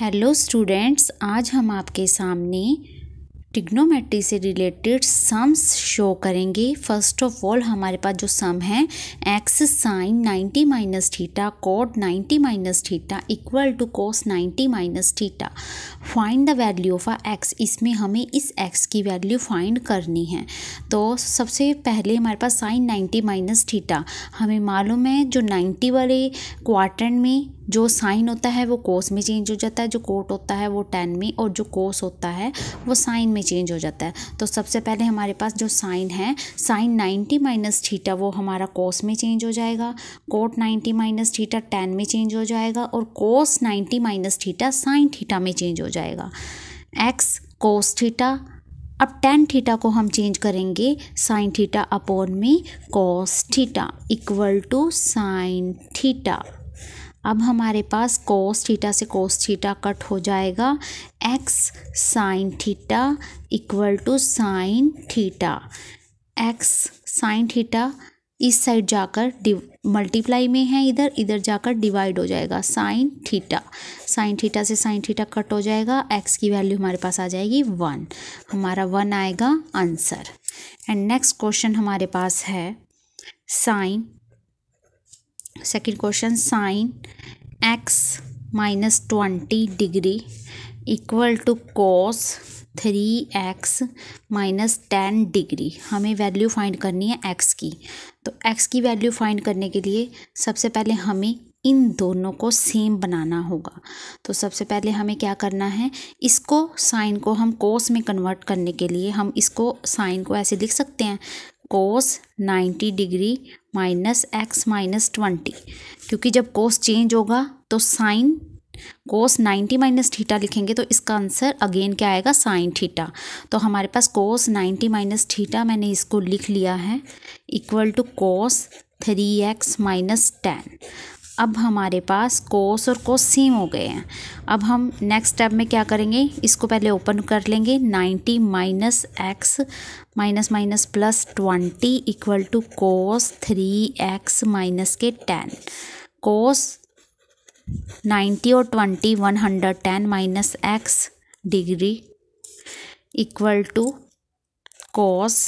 hello students आज हम आपके सामने टिग्नोमेट्री से रिलेटेड सम्स शो करेंगे फर्स्ट ऑफ ऑल हमारे पास जो सम है X sine ninety minus theta cot ninety minus theta equal to cos ninety minus theta find the value of uh X इसमें हमें इस एक्स की वैल्यू फाइंड करनी है तो सबसे पहले हमारे पास साइन नाइन्टी माइनस थीटा हमें मालूम है जो नाइन्टी वाले क्वार्टर में जो साइन होता है वो कोस में चेंज हो जाता है जो कोट होता है वो टेन में और जो कोस होता है वो साइन में चेंज हो जाता है तो सबसे पहले हमारे पास जो साइन है साइन नाइन्टी माइनस थीटा वो हमारा कोस में चेंज हो जाएगा cot ninety minus theta tan में चेंज हो जाएगा और cos ninety minus theta sine theta में चेंज हो जाएगा एक्स कोस थीटा अब टेन थीटा को हम चेंज करेंगे साइन थीटा अपॉन में cos theta equal to sine theta अब हमारे पास कोस थीटा से कोस थीटा कट हो जाएगा X sine theta equal to sine theta X sine theta इस साइड जाकर मल्टीप्लाई में है इधर इधर जाकर डिवाइड हो जाएगा साइन थीटा साइन थीटा से साइन थीटा कट हो जाएगा एक्स की वैल्यू हमारे पास आ जाएगी वन हमारा वन आएगा आंसर एंड नेक्स्ट क्वेश्चन हमारे पास है sine second question sine X minus twenty degree equal to cos three X minus ten degree हमें वैल्यू फाइंड करनी है एक्स की तो एक्स की वैल्यू फाइंड करने के लिए सबसे पहले हमें इन दोनों को सेम बनाना होगा तो सबसे पहले हमें क्या करना है इसको साइन को हम कोस में कन्वर्ट करने के लिए हम इसको साइन को ऐसे लिख सकते हैं cos ninety degree minus X minus twenty क्योंकि जब कोस चेंज होगा तो sine cos ninety minus theta लिखेंगे तो इसका आंसर अगेन क्या आएगा साइन थीटा तो हमारे पास कोस नाइन्टी माइनस थीटा मैंने इसको लिख लिया है equal to cos three X minus ten अब हमारे पास कोस और कोस सेम हो गए हैं अब हम नेक्स्ट स्टेप में क्या करेंगे इसको पहले ओपन कर लेंगे ninety minus X minus minus plus twenty equal to cos three X minus के टेन कोस नाइन्टी और twenty one hundred ten minus X degree equal to cos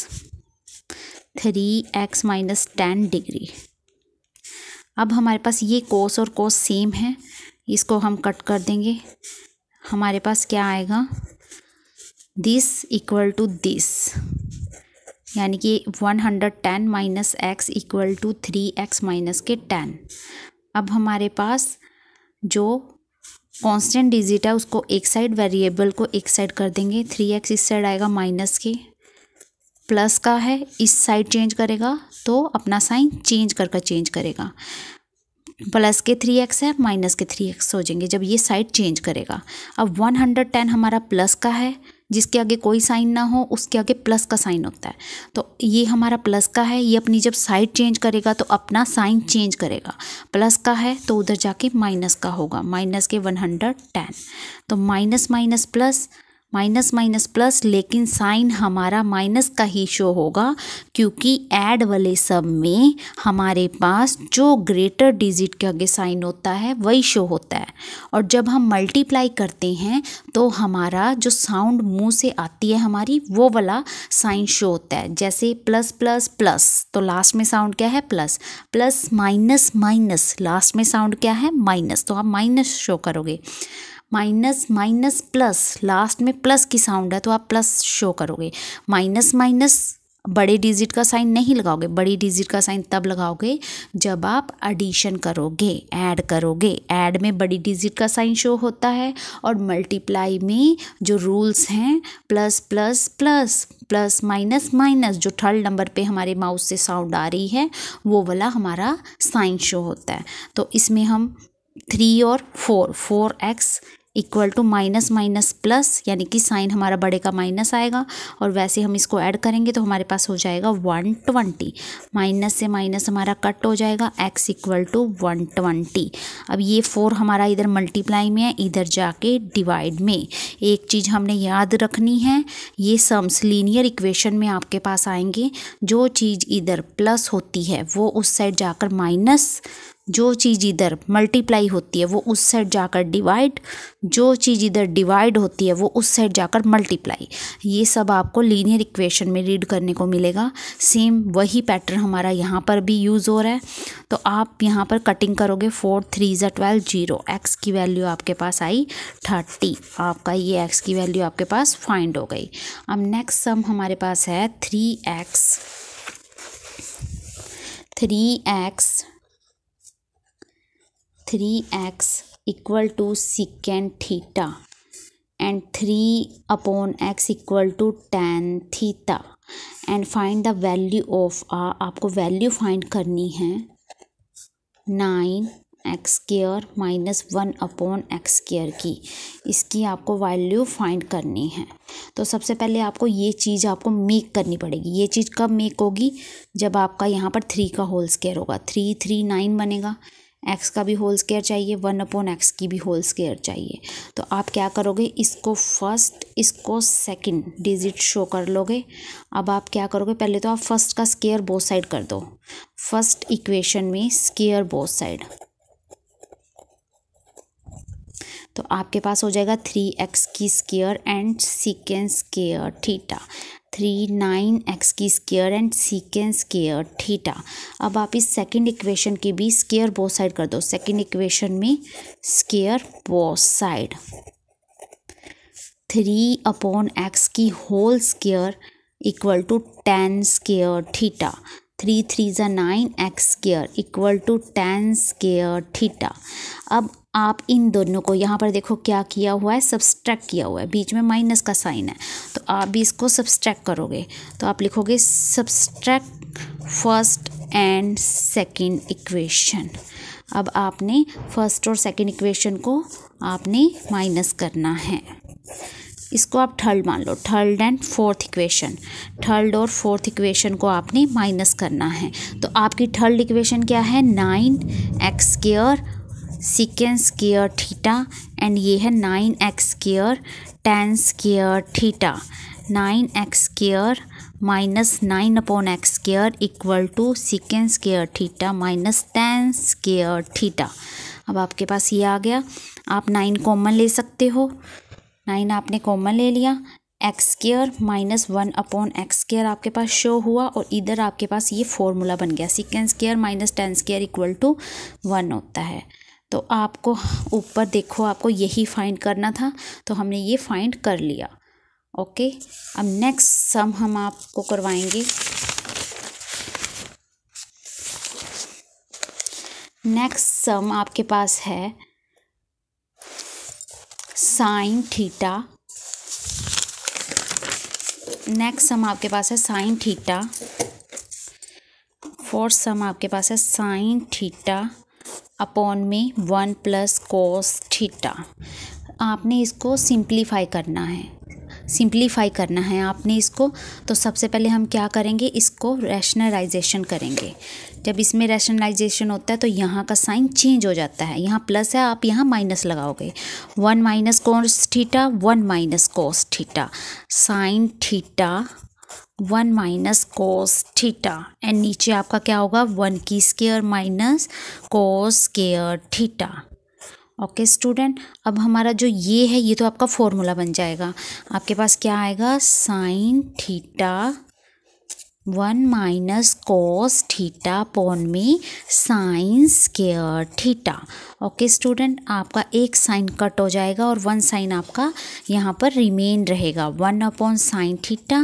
three X minus ten degree अब हमारे पास ये कोस और कोस same है इसको हम cut कर देंगे हमारे पास क्या आएगा दिस इक्वल टू दिस यानी कि one hundred ten minus X equal to three X minus के टेन अब हमारे पास जो कांस्टेंट डिजिट है उसको एक साइड वेरिएबल को एक साइड कर देंगे थ्री एक्स इस साइड आएगा माइनस के प्लस का है इस साइड चेंज करेगा तो अपना साइन चेंज कर कर चेंज करेगा प्लस के थ्री एक्स है माइनस के थ्री एक्स हो जाएंगे जब ये साइड चेंज करेगा अब वन हंड्रेड टेन हमारा प्लस का है जिसके आगे कोई साइन ना हो उसके आगे प्लस का साइन होता है तो ये हमारा प्लस का है ये अपनी जब साइड चेंज करेगा तो अपना साइन चेंज करेगा प्लस का है तो उधर जाके माइनस का होगा माइनस के वन हंड्रेड टेन तो minus minus plus minus minus plus लेकिन साइन हमारा माइनस का ही शो होगा क्योंकि ऐड वाले सब में हमारे पास जो ग्रेटर डिजिट के आगे साइन होता है वही शो होता है और जब हम मल्टीप्लाई करते हैं तो हमारा जो साउंड मुंह से आती है हमारी वो वाला साइन शो होता है जैसे प्लस प्लस प्लस तो लास्ट में साउंड क्या है plus plus minus minus last में साउंड क्या है माइनस तो आप माइनस शो करोगे माइनस माइनस प्लस लास्ट में प्लस की साउंड है तो आप प्लस शो करोगे माइनस माइनस बड़े डिजिट का साइन नहीं लगाओगे बड़ी डिजिट का साइन तब लगाओगे जब आप एडिशन करोगे ऐड करोगे ऐड में बड़ी डिजिट का साइन शो होता है और मल्टीप्लाई में जो रूल्स हैं plus plus plus plus minus minus जो थर्ड नंबर पे हमारे माउस से साउंड आ रही है वो वाला हमारा साइन शो होता है तो इसमें हम थ्री और four four X equal to minus minus plus यानी कि साइन हमारा बड़े का माइनस आएगा और वैसे हम इसको ऐड करेंगे तो हमारे पास हो जाएगा वन ट्वेंटी माइनस से माइनस हमारा कट हो जाएगा X equal to one twenty अब ये फोर हमारा इधर मल्टीप्लाई में है इधर जाके डिवाइड में एक चीज़ हमने याद रखनी है ये सम्स लीनियर इक्वेशन में आपके पास आएंगे जो चीज़ इधर प्लस होती है वो उस साइड जाकर माइनस जो चीज़ इधर मल्टीप्लाई होती है वो उस साइड जाकर डिवाइड जो चीज़ इधर डिवाइड होती है वो उस साइड जाकर मल्टीप्लाई ये सब आपको लीनियर इक्वेशन में रीड करने को मिलेगा सेम वही पैटर्न हमारा यहाँ पर भी यूज़ हो रहा है तो आप यहाँ पर कटिंग करोगे फोर थ्री ज़ा ट्वेल्व जीरो एक्स की वैल्यू आपके पास आई थर्टी आपका ये एक्स की वैल्यू आपके पास फाइंड हो गई अब नेक्स्ट सम हमारे पास है three X three X three X equal to secant theta and three upon X equal to tan theta and find the value of uh आपको वैल्यू फाइंड करनी है nine X square minus one upon X square की इसकी आपको value find करनी है तो सबसे पहले आपको ये चीज़ आपको मेक करनी पड़ेगी ये चीज़ कब मेक होगी जब आपका यहाँ पर थ्री का होल स्केयर होगा थ्री थ्री नाइन बनेगा एक्स का भी होल स्केयर चाहिए वन अपॉन एक्स की भी होल स्केयर चाहिए तो आप क्या करोगे इसको फर्स्ट इसको सेकंड डिजिट शो कर लोगे अब आप क्या करोगे पहले तो आप फर्स्ट का स्केयर बोथ साइड कर दो फर्स्ट इक्वेशन में स्केयर बोथ साइड तो आपके पास हो जाएगा थ्री एक्स की square and secant square theta three nine X की square and secant square theta अब आप इस सेकंड इक्वेशन की भी स्केयर बोथ साइड कर दो सेकंड इक्वेशन में square both side three upon X की whole square equal to tan square theta three three ज़ा nine X square equal to tan square theta अब आप इन दोनों को यहाँ पर देखो क्या किया हुआ है सब्सट्रैक्ट किया हुआ है बीच में माइनस का साइन है तो आप भी इसको सब्सट्रैक करोगे तो आप लिखोगे subtract first and second equation अब आपने फर्स्ट और सेकंड इक्वेशन को आपने माइनस करना है इसको आप थर्ड मान लो third and fourth equation third और फोर्थ इक्वेशन को आपने माइनस करना है तो आपकी थर्ड इक्वेशन क्या है nine X square secant square theta and ये है nine X square tan square theta nine X square minus nine upon X square equal to secant square theta minus tan square theta अब आपके पास ये आ गया आप nine common ले सकते हो नाइन आपने कॉमन ले लिया X square minus one upon X square आपके पास शो हुआ और इधर आपके पास ये फॉर्मूला बन गया secant square minus tan square equal to one होता है तो आपको ऊपर देखो आपको यही फाइंड करना था तो हमने ये फाइंड कर लिया ओके अब नेक्स्ट सम हम आपको करवाएंगे नेक्स्ट सम आपके पास है साइन थीटा नेक्स्ट सम आपके पास है साइन थीटा फोर्थ सम आपके पास है साइन थीटा अपॉन में वन प्लस कोस थीटा आपने इसको सिंप्लीफाई करना है सिंप्लीफाई करना है आपने इसको तो सबसे पहले हम क्या करेंगे इसको रैशनलाइजेशन करेंगे जब इसमें रैशनलाइजेशन होता है तो यहाँ का साइन चेंज हो जाता है यहाँ प्लस है आप यहाँ माइनस लगाओगे one minus cos theta one minus cos theta sine theta one minus cos theta and नीचे आपका क्या होगा वन की square minus cos square theta okay student अब हमारा जो ये है ये तो आपका फॉर्मूला बन जाएगा आपके पास क्या आएगा sine theta one minus cos theta upon में sine square theta okay student आपका एक साइन कट हो जाएगा और वन साइन आपका यहाँ पर रिमेन रहेगा one upon sine theta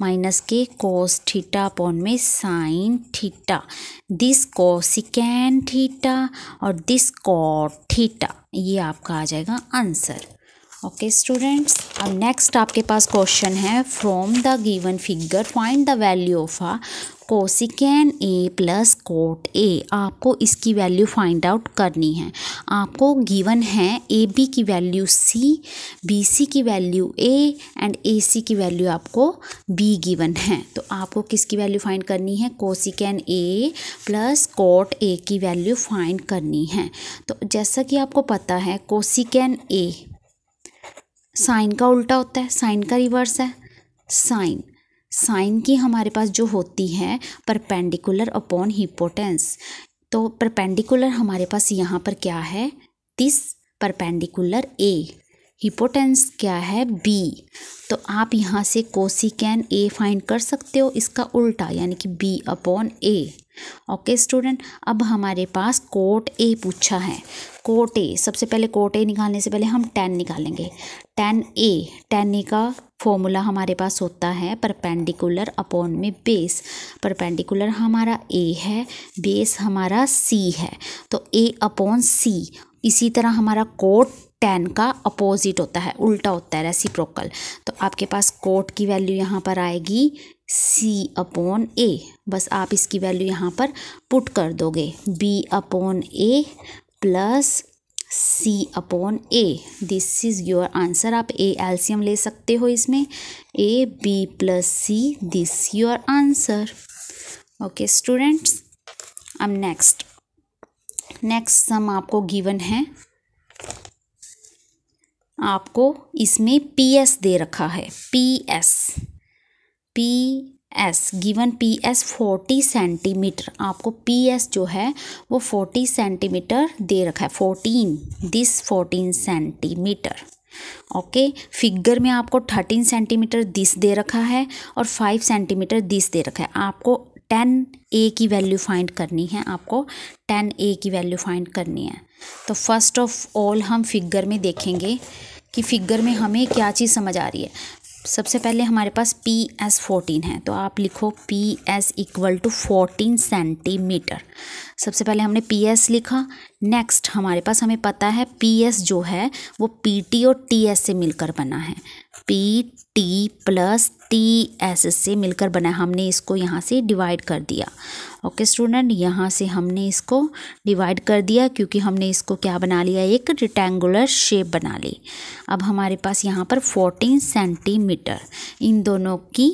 minus के कॉस थीटा पॉन में sine theta this cosecant theta और दिस कॉट थीटा ये आपका आ जाएगा आंसर ओके स्टूडेंट्स अब नेक्स्ट आपके पास क्वेश्चन है from the given figure find the value of uh cosecant A plus cot A आपको इसकी वैल्यू फाइंड आउट करनी है आपको गिवन है ए बी की वैल्यू सी बी सी की वैल्यू ए एंड ए सी की वैल्यू आपको बी गिवन है तो आपको किसकी वैल्यू फाइंड करनी है कोसिकेन ए प्लस कोट ए की वैल्यू फाइंड करनी है तो जैसा कि आपको पता है कोसिकेन ए साइन का उल्टा होता है साइन का रिवर्स है साइन साइन की हमारे पास जो होती है परपेंडिकुलर अपॉन हिपोटेंस तो परपेंडिकुलर हमारे पास यहाँ पर क्या है दिस परपेंडिकुलर ए हिपोटेंस क्या है बी तो आप यहाँ से कोसिकैन ए फाइंड कर सकते हो इसका उल्टा यानी कि B upon A okay student अब हमारे पास कोट ए पूछा है कोट ए सबसे पहले कोट ए निकालने से पहले हम टेन निकालेंगे टेन ए टेन ए का फॉर्मूला हमारे पास होता है परपेंडिकुलर अपॉन में बेस परपेंडिकुलर हमारा ए है बेस हमारा सी है तो ए अपॉन सी इसी तरह हमारा कोट टेन का अपोजिट होता है उल्टा होता है रेसिप्रोकल तो आपके पास कोट की वैल्यू यहाँ पर आएगी सी अपॉन ए बस आप इसकी वैल्यू यहाँ पर पुट कर दोगे B upon A plus C upon A this is your answer आप ए एल्सियम ले सकते हो इसमें A B plus C this your answer okay students अब नेक्स्ट नेक्स्ट सम आपको गिवन है आपको इसमें पी एस दे रखा है P S P S given P S forty centimetre आपको पी एस जो है वो फोर्टी सेंटीमीटर दे रखा है fourteen this fourteen centimetre okay figure में आपको थर्टीन सेंटीमीटर दिस दे रखा है और फाइव सेंटीमीटर दिस दे रखा है आपको टेन ए की वैल्यू फाइंड करनी है आपको टेन ए की वैल्यू फाइंड करनी है तो फर्स्ट ऑफ ऑल हम फिगर में देखेंगे कि फिगर में हमें क्या चीज़ समझ आ रही है सबसे पहले हमारे पास पी एस फोर्टीन है तो आप लिखो P S equal to fourteen centimetre सबसे पहले हमने पी एस लिखा नेक्स्ट हमारे पास हमें पता है पी एस जो है वो पी टी और टी एस से मिलकर बना है P T plus T S से मिलकर बना हमने इसको यहाँ से डिवाइड कर दिया ओके स्टूडेंट यहाँ से हमने इसको डिवाइड कर दिया क्योंकि हमने इसको क्या बना लिया एक रिटेंगुलर शेप बना ली अब हमारे पास यहाँ पर फोर्टीन सेंटीमीटर इन दोनों की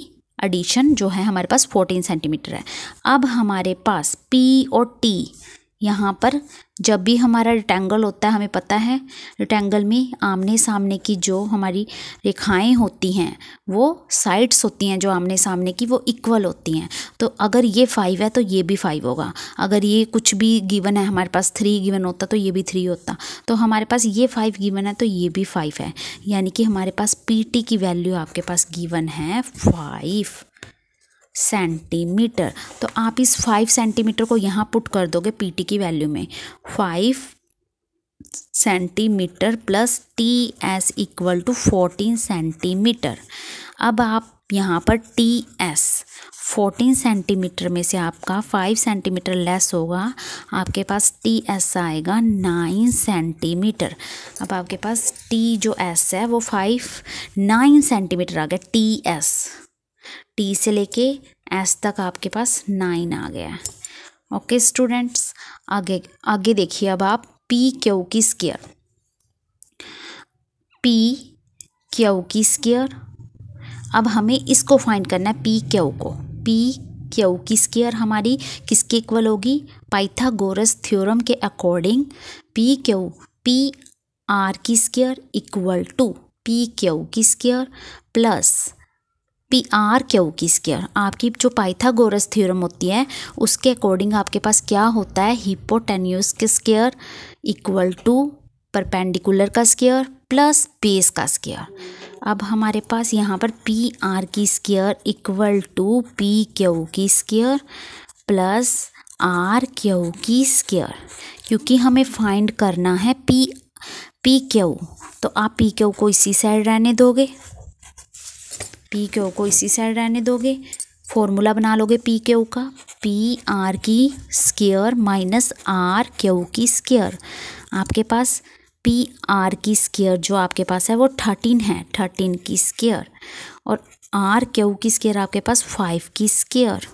एडिशन जो है हमारे पास फोर्टीन सेंटीमीटर है अब हमारे पास पी और टी यहाँ पर जब भी हमारा रिटेंगल होता है हमें पता है रिटेंगल में आमने सामने की जो हमारी रेखाएं होती हैं वो साइड्स होती हैं जो आमने सामने की वो इक्वल होती हैं तो अगर ये फाइव है तो ये भी फाइव होगा अगर ये कुछ भी गिवन है हमारे पास थ्री गिवन होता तो ये भी थ्री होता तो हमारे पास ये फाइव गिवन है तो ये भी फाइव है यानी कि हमारे पास पी की वैल्यू आपके पास गिवन है फाइव सेंटीमीटर तो आप इस फाइव सेंटीमीटर को यहाँ पुट कर दोगे पीटी की वैल्यू में five centimetre plus T S equal to fourteen centimetre अब आप यहाँ पर टी एस फोर्टीन सेंटीमीटर में से आपका फाइव सेंटीमीटर लेस होगा आपके पास टी एस आएगा नाइन सेंटीमीटर अब आपके पास टी जो एस है वो फाइव नाइन सेंटीमीटर आ गया टी एस टी से लेके एस तक आपके पास नाइन आ गया है ओके स्टूडेंट्स आगे आगे देखिए अब आप पी क्यू की स्केयर पी क्यू की स्केयर अब हमें इसको फाइंड करना है पी क्यू को पी क्यू की स्केयर हमारी किसके इक्वल होगी पाइथागोरस थ्योरम के according P Q P R की square equal to P Q की square plus P R Q की स्केयर आपकी जो पाइथागोरस थ्योरम होती है उसके अकॉर्डिंग आपके पास क्या होता है हिपोटेन्यूस के स्केयर इक्वल टू परपेंडिकुलर का स्केयर प्लस बेस का स्केयर अब हमारे पास यहाँ पर पी आर की square equal to P Q की स्केयर प्लस आर क्यू की स्केयर क्योंकि हमें फाइंड करना है पी पी क्यू तो आप पी क्यू को इसी साइड रहने दोगे पी के ओ को इसी साइड रहने दोगे फॉर्मूला बना लोगे पी के ओ का पी आर की स्केयर माइनस आर क्यू की स्केयर आपके पास पी आर की स्केयर जो आपके पास है वो थर्टीन है थर्टीन की स्केयर और आर क्यू की स्केयर आपके पास फाइव की स्केयर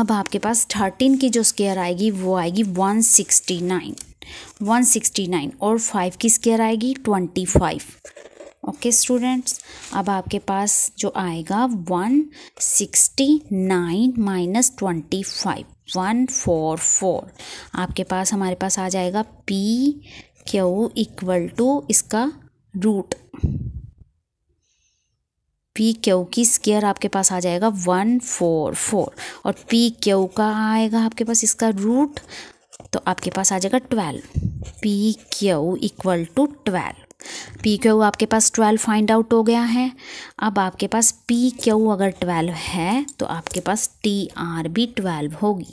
अब आपके पास थर्टीन की जो स्केयर आएगी वो आएगी one sixty nine one sixty nine और फाइव की स्केयर आएगी ट्वेंटी फाइव ओके स्टूडेंट्स अब आपके पास जो आएगा nine minus twenty five one four four आपके पास हमारे पास आ जाएगा पी क्यू इक्वल टू इसका रूट पी क्यू की स्केयर आपके पास आ जाएगा वन फोर फोर और पी क्यू का आएगा आपके पास इसका रूट तो आपके पास आ जाएगा twelve P Q equal to twelve P Q आपके पास ट्वेल्व फाइंड आउट हो गया है अब आपके पास पी क्यू अगर ट्वेल्व है तो आपके पास टी आर भी ट्वेल्व होगी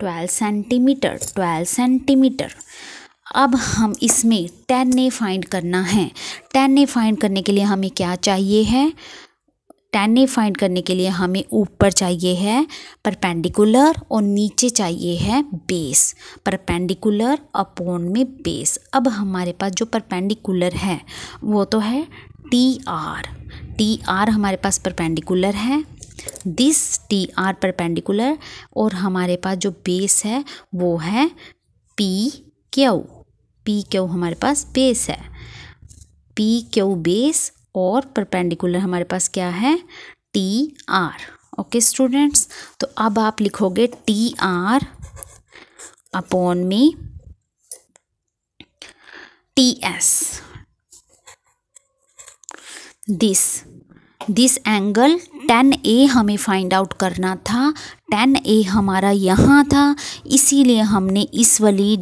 ट्वेल्व सेंटीमीटर ट्वेल्व सेंटीमीटर अब हम इसमें टेन ए फाइंड करना है टेन ए फाइंड करने के लिए हमें क्या चाहिए है टेन ए फाइंड करने के लिए हमें ऊपर चाहिए है परपेंडिकुलर और नीचे चाहिए है बेस परपेंडिकुलर अपोन में बेस अब हमारे पास जो परपेंडिकुलर है वो तो है टी आर टी आर हमारे पास परपेंडिकुलर है दिस टी आर परपेंडिकुलर और हमारे पास जो बेस है वो है पी क्यू पी क्यू हमारे पास बेस है पी क्यू बेस और परपेंडिकुलर हमारे पास क्या है टी आर ओके स्टूडेंट्स तो अब आप लिखोगे टी आर अपॉन में T S this this angle tan A हमें फाइंड आउट करना था टेन ए हमारा यहाँ था इसीलिए हमने इस वाली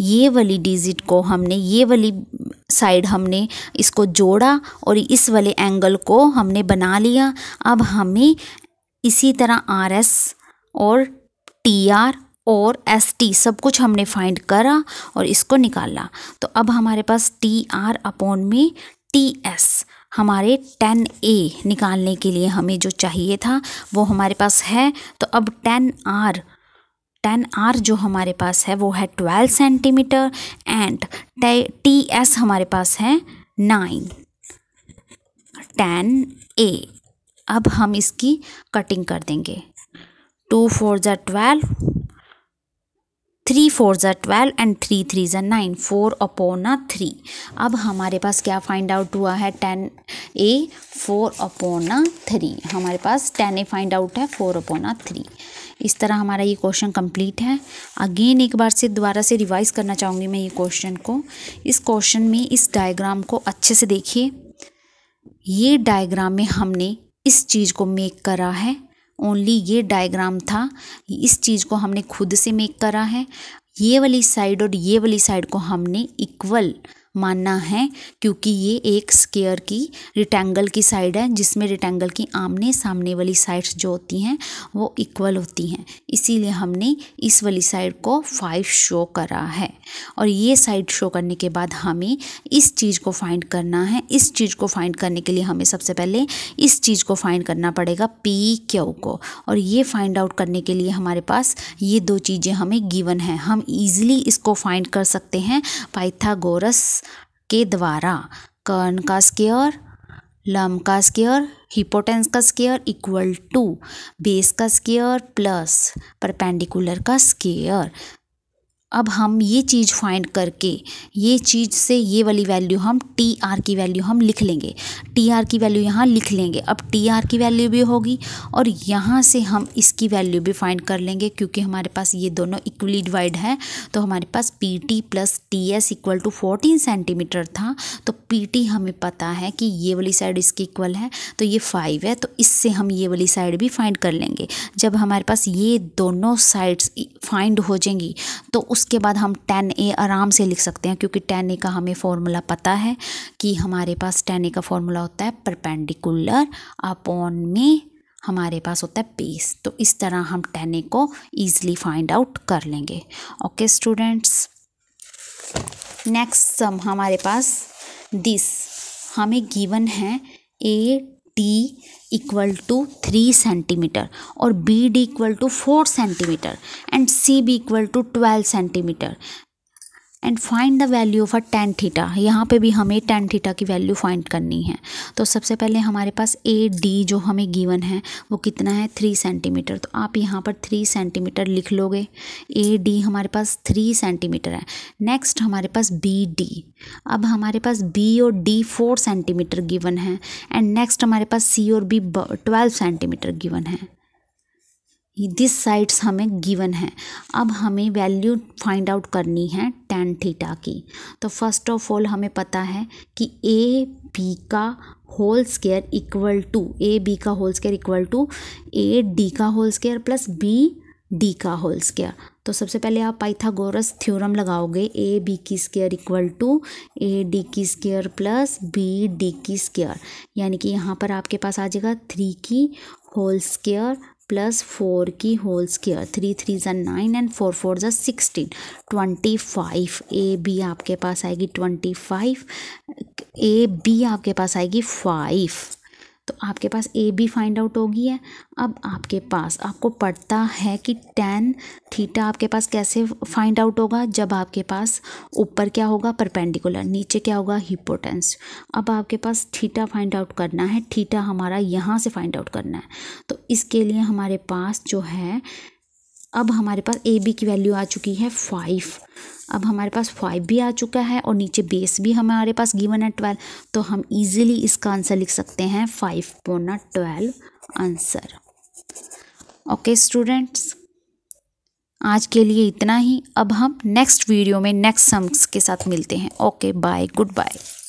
ये वाली डिजिट को हमने ये वाली साइड हमने इसको जोड़ा और इस वाले एंगल को हमने बना लिया अब हमें इसी तरह आर एस और टी आर और एस टी सब कुछ हमने फाइंड करा और इसको निकाला तो अब हमारे पास टी आर अपॉन में टी एस हमारे टेन ए निकालने के लिए हमें जो चाहिए था वो हमारे पास है तो अब टेन आर टेन आर जो हमारे पास है वो है twelve centimetre and T S हमारे पास है नाइन टेन ए अब हम इसकी कटिंग कर देंगे टू फोर ज़ा ट्वेल्व थ्री फोर ज़ा ट्वेल्व एंड थ्री थ्री ज़ा नाइन फोर अपोन थ्री अब हमारे पास क्या फाइंड आउट हुआ है tan A four upon three हमारे पास टेन ए फाइंड आउट है फोर अपोन थ्री इस तरह हमारा ये क्वेश्चन कंप्लीट है अगेन एक बार से दोबारा से रिवाइज करना चाहूँगी मैं ये क्वेश्चन को इस क्वेश्चन में इस डायग्राम को अच्छे से देखिए ये डायग्राम में हमने इस चीज़ को मेक करा है ओनली ये डायग्राम था इस चीज़ को हमने खुद से मेक करा है ये वाली साइड और ये वाली साइड को हमने इक्वल मानना है क्योंकि ये एक स्केयर की रिटेंगल की साइड है जिसमें रिटेंगल की आमने सामने वाली साइड्स जो होती हैं वो इक्वल होती हैं इसीलिए हमने इस वाली साइड को फाइव शो करा है और ये साइड शो करने के बाद हमें इस चीज़ को फाइंड करना है इस चीज़ को फाइंड करने के लिए हमें सबसे पहले इस चीज़ को फाइंड करना पड़ेगा पी क्यू को और ये फाइंड आउट करने के लिए हमारे पास ये दो चीज़ें हमें गिवन है हम ईज़िली इसको फाइंड कर सकते हैं पाइथागोरस के द्वारा कर्ण का स्केयर लम का स्केयर हिपोटेंस का स्केयर इक्वल टू बेस का स्केयर प्लस परपेंडिकुलर का स्केयर अब हम ये चीज़ फाइंड करके ये चीज़ से ये वाली वैल्यू हम टी आर की वैल्यू हम लिख लेंगे टी आर की वैल्यू यहाँ लिख लेंगे अब टी आर की वैल्यू भी होगी और यहाँ से हम इसकी वैल्यू भी फाइंड कर लेंगे क्योंकि हमारे पास ये दोनों इक्वली डिवाइड है तो हमारे पास P T plus T S equal to fourteen centimetre था तो पी टी हमें पता है कि ये वाली साइड इसकी इक्वल है तो ये फाइव है तो इससे हम ये वाली साइड भी फाइंड कर लेंगे जब हमारे पास ये दोनों साइड्स फाइंड हो जाएंगी तो उस उसके बाद हम टेन ए आराम से लिख सकते हैं क्योंकि टेन ए का हमें फॉर्मूला पता है कि हमारे पास टेन ए का फॉर्मूला होता है परपेंडिकुलर अपॉन में हमारे पास होता है बेस तो इस तरह हम टेन ए को ईज़िली फाइंड आउट कर लेंगे ओके स्टूडेंट्स नेक्स्ट सम हमारे पास दिस हमें गिवन है A t equal to 3 centimeter or BD equal to 4 centimeter and CB equal to 12 centimeter and find the value of a tan theta यहाँ पे भी हमें tan theta की value find करनी है तो सबसे पहले हमारे पास ए डी जो हमें गिवन है वो कितना है थ्री सेंटीमीटर तो आप यहाँ पर थ्री सेंटीमीटर लिख लोगे ए डी हमारे पास थ्री सेंटीमीटर है नेक्स्ट हमारे पास बी डी अब हमारे पास बी और डी फोर सेंटीमीटर गिवन है एंड नेक्स्ट हमारे पास सी और बी ट्वेल्व सेंटीमीटर गिवन है दिस साइड्स हमें गिवन है अब हमें वैल्यू फाइंड आउट करनी है टेन थीटा की तो फर्स्ट ऑफ ऑल हमें पता है कि ए बी का whole square equal to A B का whole square equal to A D का whole square plus B D का होल स्केयर तो सबसे पहले आप पाइथागोरस थ्योरम लगाओगे ए बी की square equal to A D की स्केयर प्लस बी डी की स्केयर यानी कि यहाँ पर आपके पास आ जाएगा थ्री की होल स्केयर प्लस फोर की होल स्केयर थ्री थ्री ज़ा नाइन एंड फोर फोर ज़ा sixteen twenty five A B आपके पास आएगी ट्वेंटी फाइव ए बी आपके पास आएगी फाइव तो आपके पास ए बी फाइंड आउट होगी है अब आपके पास आपको पड़ता है कि टेन थीटा आपके पास कैसे फाइंड आउट होगा जब आपके पास ऊपर क्या होगा परपेंडिकुलर नीचे क्या होगा हिपोटेंस अब आपके पास थीटा फाइंड आउट करना है थीटा हमारा यहाँ से फाइंड आउट करना है तो इसके लिए हमारे पास जो है अब हमारे पास ए बी की वैल्यू आ चुकी है फाइव अब हमारे पास फाइव भी आ चुका है और नीचे बेस भी हमारे पास गिवन है ट्वेल्व तो हम इजीली इसका आंसर लिख सकते हैं फाइव पोना ट्वेल्व आंसर ओके स्टूडेंट्स आज के लिए इतना ही अब हम नेक्स्ट वीडियो में नेक्स्ट सम्स के साथ मिलते हैं ओके बाय गुड बाय